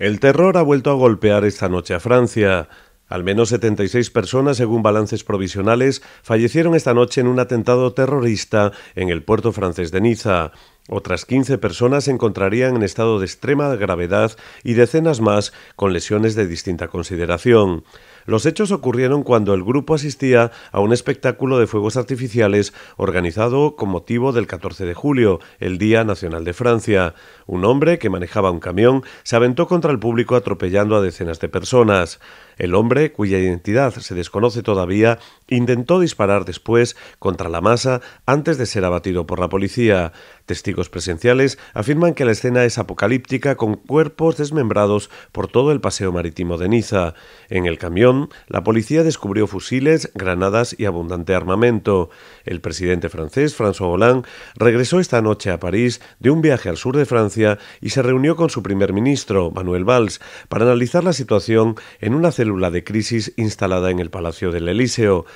El terror ha vuelto a golpear esta noche a Francia. Al menos 76 personas, según balances provisionales, fallecieron esta noche en un atentado terrorista en el puerto francés de Niza. Otras 15 personas se encontrarían en estado de extrema gravedad y decenas más con lesiones de distinta consideración. Los hechos ocurrieron cuando el grupo asistía a un espectáculo de fuegos artificiales organizado con motivo del 14 de julio, el Día Nacional de Francia. Un hombre que manejaba un camión se aventó contra el público atropellando a decenas de personas. El hombre, cuya identidad se desconoce todavía, intentó disparar después contra la masa antes de ser abatido por la policía. Testigos presenciales afirman que la escena es apocalíptica con cuerpos desmembrados por todo el paseo marítimo de Niza. En el camión la policía descubrió fusiles, granadas y abundante armamento. El presidente francés, François Hollande, regresó esta noche a París de un viaje al sur de Francia y se reunió con su primer ministro, Manuel Valls, para analizar la situación en una célula de crisis instalada en el Palacio del Elíseo.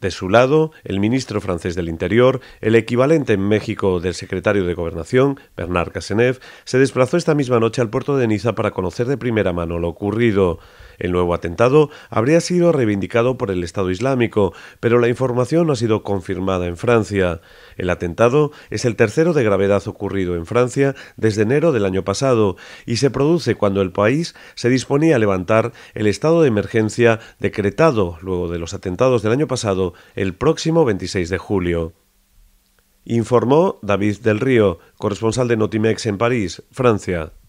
De su lado, el ministro francés del Interior, el equivalente en México del secretario de Gobernación, Bernard Cazeneuve, se desplazó esta misma noche al puerto de Niza para conocer de primera mano lo ocurrido. El nuevo atentado habría sido reivindicado por el Estado Islámico, pero la información no ha sido confirmada en Francia. El atentado es el tercero de gravedad ocurrido en Francia desde enero del año pasado y se produce cuando el país se disponía a levantar el estado de emergencia decretado luego de los atentados del año pasado el próximo 26 de julio. Informó David del Río, corresponsal de Notimex en París, Francia.